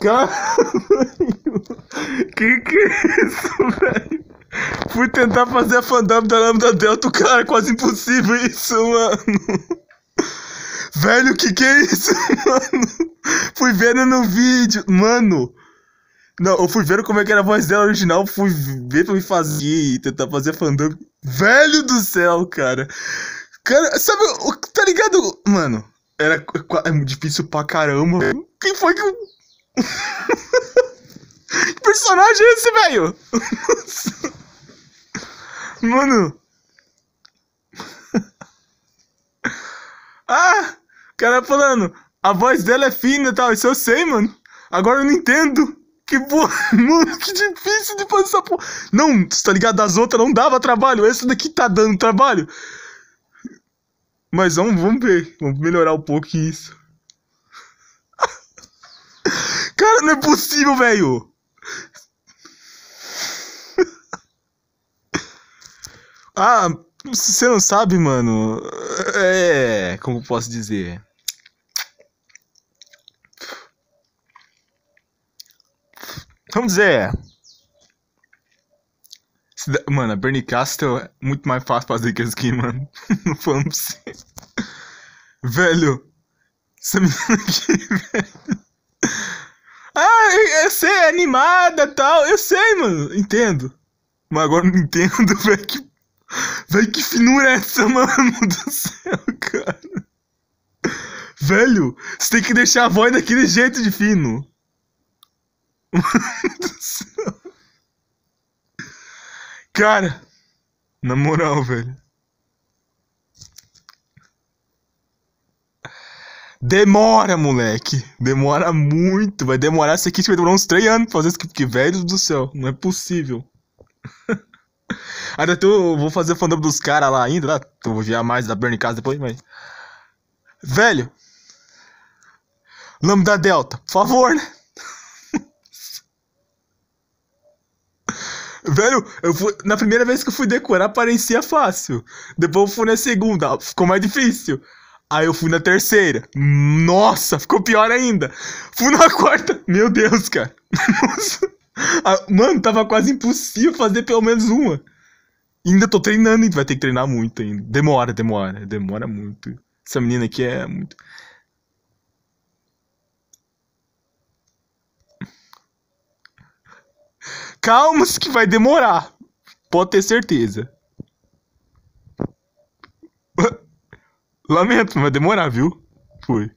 Caralho! Que que é isso, velho? Fui tentar fazer a fandub da Lambda Delta, cara, é quase impossível isso, mano! Velho, que que é isso, mano? Fui vendo no vídeo, mano! Não, eu fui vendo como é que era a voz dela original, fui ver pra me fazer e tentar fazer a fandub. Velho do céu, cara! Cara, sabe, tá ligado? Mano, era é difícil pra caramba. Quem foi que que personagem é esse, velho? Mano. Ah, o cara falando, a voz dela é fina e tal, isso eu sei, mano. Agora eu não entendo. Que porra, mano, que difícil de fazer essa porra. Não, tá ligado? As outras não dava trabalho, essa daqui tá dando trabalho. Mas vamos, vamos ver, vamos melhorar um pouco isso. Cara, não é possível, velho. ah, se você não sabe, mano. É. Como posso dizer? Vamos dizer. Mano, a Bernie Castle é muito mais fácil fazer que esse aqui, mano. Não falando pra você. Velho. Essa menina aqui, velho eu sei, é animada tal. Eu sei, mano. Entendo. Mas agora não entendo, velho. Que... Velho, que finura é essa, mano do céu, cara. Velho, você tem que deixar a voz daquele jeito de fino. Mano do céu. Cara, na moral, velho. Demora, moleque. Demora muito. Vai demorar. Isso aqui vai demorar uns 3 anos pra fazer isso Porque, velho do céu, não é possível. ainda tô, vou fazer fandom dos caras lá ainda. Tá? vou viajar mais da Burn Casa depois, mas. Velho. Lambda Delta, por favor, né? Velho, eu fui, na primeira vez que eu fui decorar parecia fácil. Depois eu fui na segunda, ficou mais difícil. Aí eu fui na terceira. Nossa, ficou pior ainda. Fui na quarta. Meu Deus, cara. Ah, mano, tava quase impossível fazer pelo menos uma. Ainda tô treinando, vai ter que treinar muito ainda. Demora, demora, demora muito. Essa menina aqui é muito. calma que vai demorar. Pode ter certeza. Lamento, mas demorar, viu? Fui.